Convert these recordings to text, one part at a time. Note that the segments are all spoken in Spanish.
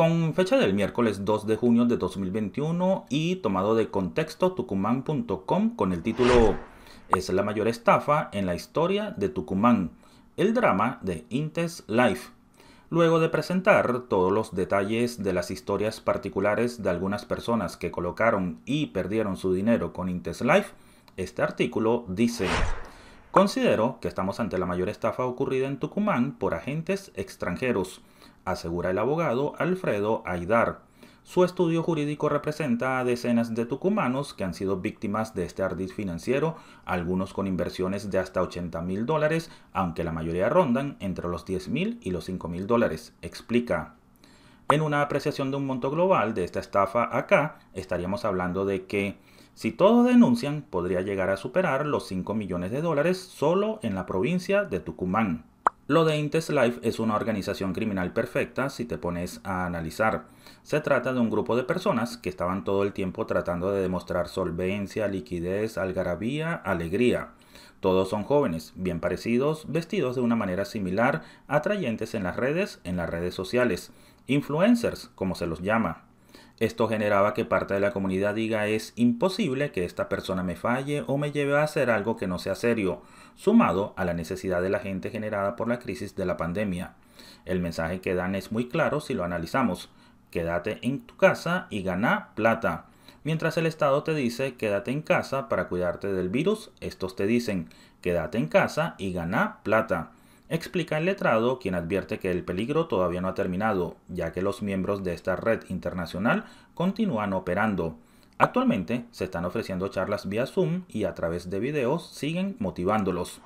Con fecha del miércoles 2 de junio de 2021 y tomado de contexto tucumán.com con el título Es la mayor estafa en la historia de Tucumán, el drama de Intes Life. Luego de presentar todos los detalles de las historias particulares de algunas personas que colocaron y perdieron su dinero con Intes Life, este artículo dice, considero que estamos ante la mayor estafa ocurrida en Tucumán por agentes extranjeros asegura el abogado Alfredo Aidar. Su estudio jurídico representa a decenas de tucumanos que han sido víctimas de este ardid financiero, algunos con inversiones de hasta 80 mil dólares, aunque la mayoría rondan entre los 10 mil y los 5 mil dólares, explica. En una apreciación de un monto global de esta estafa acá, estaríamos hablando de que si todos denuncian, podría llegar a superar los 5 millones de dólares solo en la provincia de Tucumán. Lo de Intest Life es una organización criminal perfecta si te pones a analizar. Se trata de un grupo de personas que estaban todo el tiempo tratando de demostrar solvencia, liquidez, algarabía, alegría. Todos son jóvenes, bien parecidos, vestidos de una manera similar, atrayentes en las redes, en las redes sociales. Influencers, como se los llama, esto generaba que parte de la comunidad diga es imposible que esta persona me falle o me lleve a hacer algo que no sea serio, sumado a la necesidad de la gente generada por la crisis de la pandemia. El mensaje que dan es muy claro si lo analizamos. Quédate en tu casa y gana plata. Mientras el Estado te dice quédate en casa para cuidarte del virus, estos te dicen quédate en casa y gana plata. Explica el letrado, quien advierte que el peligro todavía no ha terminado, ya que los miembros de esta red internacional continúan operando. Actualmente se están ofreciendo charlas vía Zoom y a través de videos siguen motivándolos.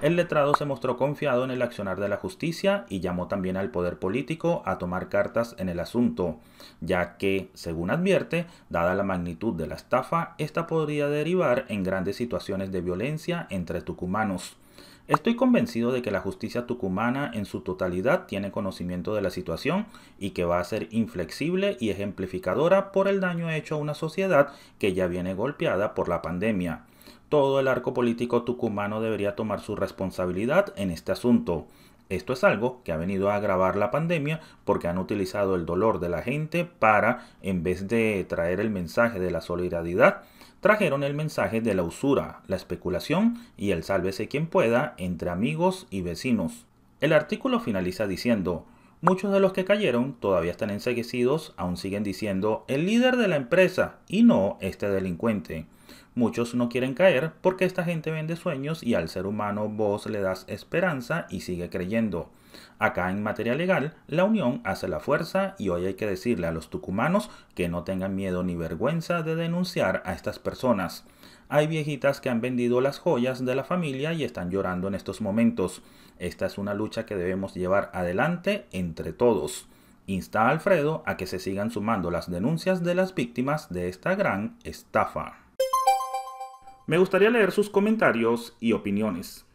El letrado se mostró confiado en el accionar de la justicia y llamó también al poder político a tomar cartas en el asunto, ya que, según advierte, dada la magnitud de la estafa, esta podría derivar en grandes situaciones de violencia entre tucumanos. Estoy convencido de que la justicia tucumana en su totalidad tiene conocimiento de la situación y que va a ser inflexible y ejemplificadora por el daño hecho a una sociedad que ya viene golpeada por la pandemia. Todo el arco político tucumano debería tomar su responsabilidad en este asunto. Esto es algo que ha venido a agravar la pandemia porque han utilizado el dolor de la gente para, en vez de traer el mensaje de la solidaridad, trajeron el mensaje de la usura, la especulación y el sálvese quien pueda entre amigos y vecinos. El artículo finaliza diciendo, muchos de los que cayeron todavía están enseguecidos, aún siguen diciendo el líder de la empresa y no este delincuente. Muchos no quieren caer porque esta gente vende sueños y al ser humano vos le das esperanza y sigue creyendo. Acá en materia legal, la unión hace la fuerza y hoy hay que decirle a los tucumanos que no tengan miedo ni vergüenza de denunciar a estas personas. Hay viejitas que han vendido las joyas de la familia y están llorando en estos momentos. Esta es una lucha que debemos llevar adelante entre todos. Insta a Alfredo a que se sigan sumando las denuncias de las víctimas de esta gran estafa. Me gustaría leer sus comentarios y opiniones.